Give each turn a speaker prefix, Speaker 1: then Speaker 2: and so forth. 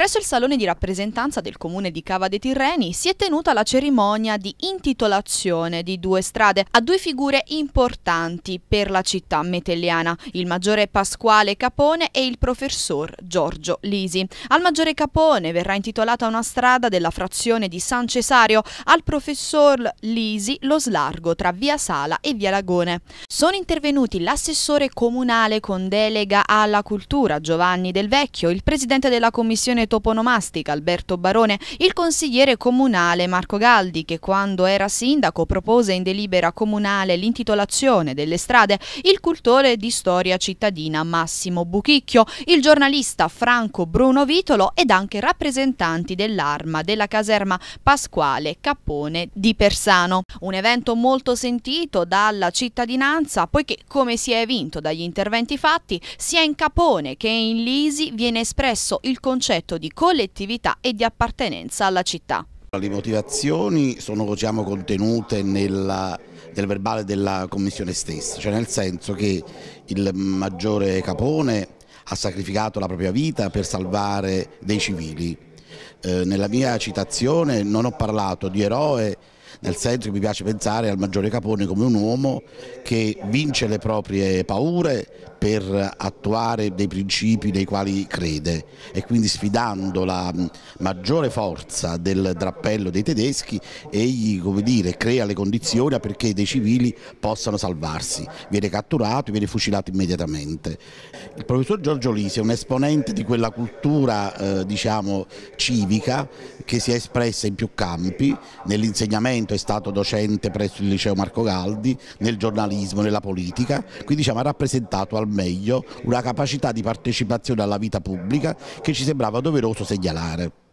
Speaker 1: Presso il Salone di rappresentanza del Comune di Cava dei Tirreni si è tenuta la cerimonia di intitolazione di due strade a due figure importanti per la città metelliana, il Maggiore Pasquale Capone e il Professor Giorgio Lisi. Al Maggiore Capone verrà intitolata una strada della frazione di San Cesario, al Professor Lisi lo slargo tra Via Sala e Via Lagone. Sono intervenuti l'assessore comunale con delega alla cultura Giovanni Del Vecchio, il presidente della Commissione toponomastica Alberto Barone, il consigliere comunale Marco Galdi che quando era sindaco propose in delibera comunale l'intitolazione delle strade, il cultore di storia cittadina Massimo Buchicchio, il giornalista Franco Bruno Vitolo ed anche rappresentanti dell'arma della caserma Pasquale Cappone di Persano. Un evento molto sentito dalla cittadinanza poiché come si è evinto dagli interventi fatti sia in Capone che in Lisi viene espresso il concetto di collettività e di appartenenza alla città.
Speaker 2: Le motivazioni sono diciamo, contenute nella, nel verbale della commissione stessa, cioè nel senso che il maggiore Capone ha sacrificato la propria vita per salvare dei civili. Eh, nella mia citazione non ho parlato di eroe nel senso che mi piace pensare al Maggiore Capone come un uomo che vince le proprie paure per attuare dei principi nei quali crede e quindi sfidando la mm, maggiore forza del drappello dei tedeschi egli come dire, crea le condizioni perché dei civili possano salvarsi, viene catturato e viene fucilato immediatamente. Il professor Giorgio Lisi è un esponente di quella cultura eh, diciamo, civica che si è espressa in più campi, nell'insegnamento momento è stato docente presso il liceo Marco Galdi, nel giornalismo, nella politica, quindi diciamo, ha rappresentato al meglio una capacità di partecipazione alla vita pubblica che ci sembrava doveroso segnalare.